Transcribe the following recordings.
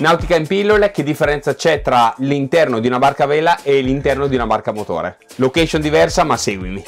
Nautica in pillole, che differenza c'è tra l'interno di una barca a vela e l'interno di una barca a motore? Location diversa ma seguimi.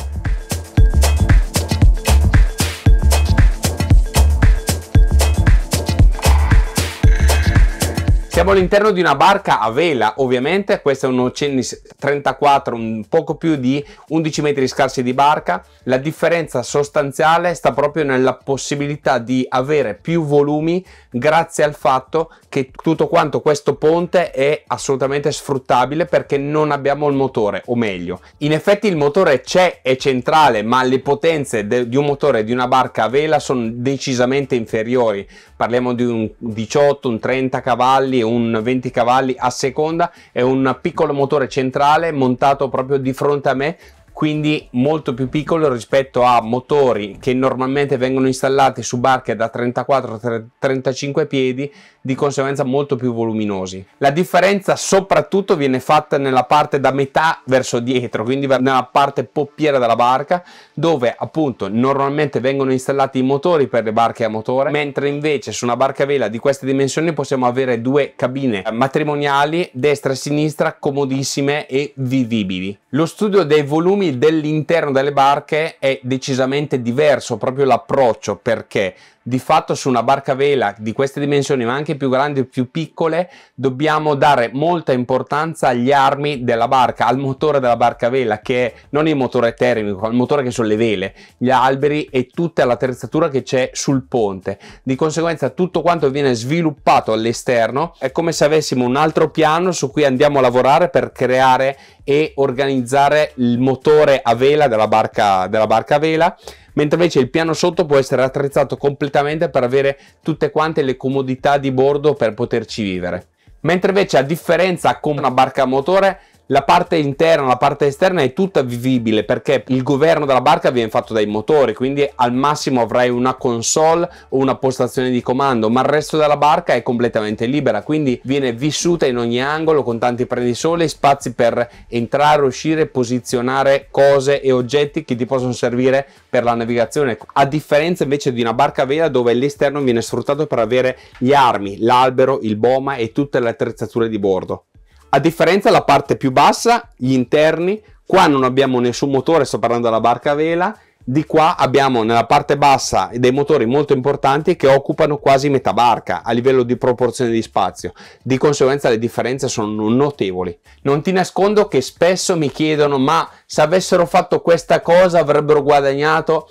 Siamo all'interno di una barca a vela, ovviamente, questo è un Ocenis 34, un poco più di 11 metri scarsi di barca. La differenza sostanziale sta proprio nella possibilità di avere più volumi grazie al fatto che tutto quanto questo ponte è assolutamente sfruttabile perché non abbiamo il motore, o meglio, in effetti il motore c'è, è centrale, ma le potenze di un motore di una barca a vela sono decisamente inferiori. Parliamo di un 18, un 30 cavalli un 20 cavalli a seconda è un piccolo motore centrale montato proprio di fronte a me quindi molto più piccolo rispetto a motori che normalmente vengono installati su barche da 34-35 piedi di conseguenza molto più voluminosi. La differenza soprattutto viene fatta nella parte da metà verso dietro, quindi nella parte poppiera della barca, dove appunto normalmente vengono installati i motori per le barche a motore, mentre invece su una barca a vela di queste dimensioni possiamo avere due cabine matrimoniali, destra e sinistra, comodissime e vivibili. Lo studio dei volumi dell'interno delle barche è decisamente diverso, proprio l'approccio, perché di fatto su una barca a vela di queste dimensioni, ma anche più grandi e più piccole, dobbiamo dare molta importanza agli armi della barca, al motore della barca a vela, che è non il motore termico, il motore che sono le vele, gli alberi e tutta l'attrezzatura che c'è sul ponte. Di conseguenza tutto quanto viene sviluppato all'esterno è come se avessimo un altro piano su cui andiamo a lavorare per creare e organizzare il motore a vela della barca, della barca a vela, mentre invece il piano sotto può essere attrezzato completamente per avere tutte quante le comodità di bordo per poterci vivere. Mentre invece a differenza con una barca a motore la parte interna, la parte esterna è tutta vivibile perché il governo della barca viene fatto dai motori, quindi al massimo avrai una console o una postazione di comando, ma il resto della barca è completamente libera, quindi viene vissuta in ogni angolo con tanti prendisole, e spazi per entrare, uscire, posizionare cose e oggetti che ti possono servire per la navigazione, a differenza invece di una barca vela dove l'esterno viene sfruttato per avere gli armi, l'albero, il boma e tutte le attrezzature di bordo. A differenza della parte più bassa, gli interni, qua non abbiamo nessun motore, sto parlando della barca a vela, di qua abbiamo nella parte bassa dei motori molto importanti che occupano quasi metà barca a livello di proporzione di spazio, di conseguenza le differenze sono notevoli. Non ti nascondo che spesso mi chiedono ma se avessero fatto questa cosa avrebbero guadagnato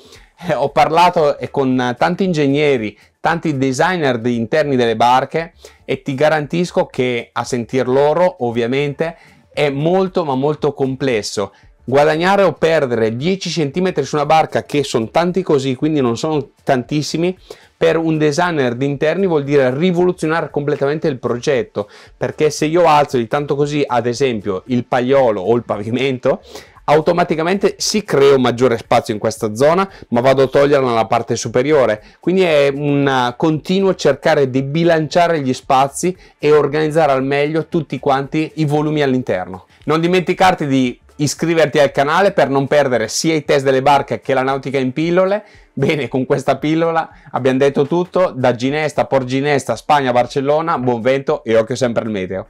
eh, ho parlato eh, con tanti ingegneri tanti designer di interni delle barche e ti garantisco che a sentir loro ovviamente è molto ma molto complesso guadagnare o perdere 10 cm su una barca che sono tanti così quindi non sono tantissimi per un designer di interni vuol dire rivoluzionare completamente il progetto perché se io alzo di tanto così ad esempio il paiolo o il pavimento automaticamente si crea un maggiore spazio in questa zona, ma vado a toglierla nella parte superiore. Quindi è un continuo cercare di bilanciare gli spazi e organizzare al meglio tutti quanti i volumi all'interno. Non dimenticarti di iscriverti al canale per non perdere sia i test delle barche che la nautica in pillole. Bene, con questa pillola abbiamo detto tutto da Ginesta, Porginesta, Spagna, Barcellona, buon vento e occhio sempre al meteo.